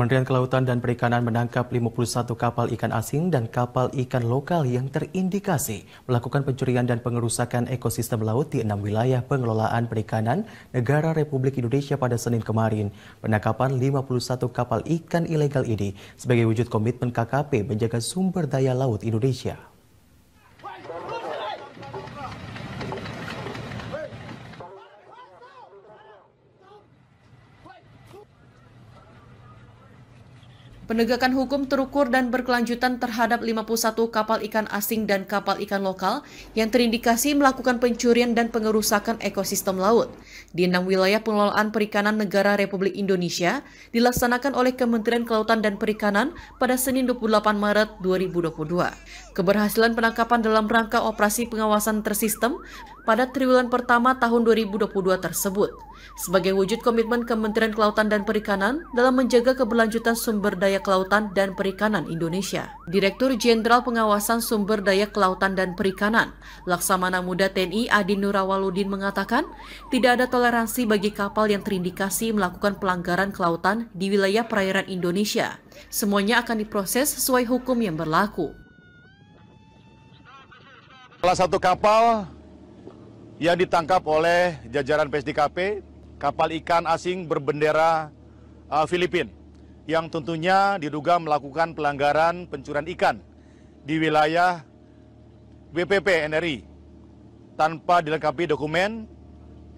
Kementerian Kelautan dan Perikanan menangkap 51 kapal ikan asing dan kapal ikan lokal yang terindikasi melakukan pencurian dan pengerusakan ekosistem laut di enam wilayah pengelolaan perikanan negara Republik Indonesia pada Senin kemarin. Penangkapan 51 kapal ikan ilegal ini sebagai wujud komitmen KKP menjaga sumber daya laut Indonesia. Penegakan hukum terukur dan berkelanjutan terhadap 51 kapal ikan asing dan kapal ikan lokal yang terindikasi melakukan pencurian dan pengerusakan ekosistem laut. Di enam wilayah pengelolaan perikanan negara Republik Indonesia dilaksanakan oleh Kementerian Kelautan dan Perikanan pada Senin 28 Maret 2022. Keberhasilan penangkapan dalam rangka operasi pengawasan tersistem pada triwulan pertama tahun 2022 tersebut sebagai wujud komitmen Kementerian Kelautan dan Perikanan dalam menjaga keberlanjutan sumber daya kelautan dan perikanan Indonesia. Direktur Jenderal Pengawasan Sumber Daya Kelautan dan Perikanan, Laksamana Muda TNI Adi Nurawaludin mengatakan, tidak ada toleransi bagi kapal yang terindikasi melakukan pelanggaran kelautan di wilayah perairan Indonesia. Semuanya akan diproses sesuai hukum yang berlaku. Salah satu kapal yang ditangkap oleh jajaran PSDKP kapal ikan asing berbendera uh, Filipina yang tentunya diduga melakukan pelanggaran pencurian ikan di wilayah BPP NRI tanpa dilengkapi dokumen,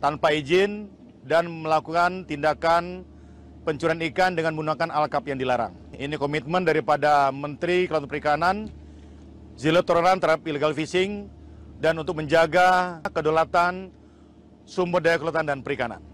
tanpa izin, dan melakukan tindakan pencurian ikan dengan menggunakan alkap yang dilarang. Ini komitmen daripada Menteri Kelautan Perikanan, zero toleran terhadap illegal fishing, dan untuk menjaga kedaulatan sumber daya kelautan dan perikanan.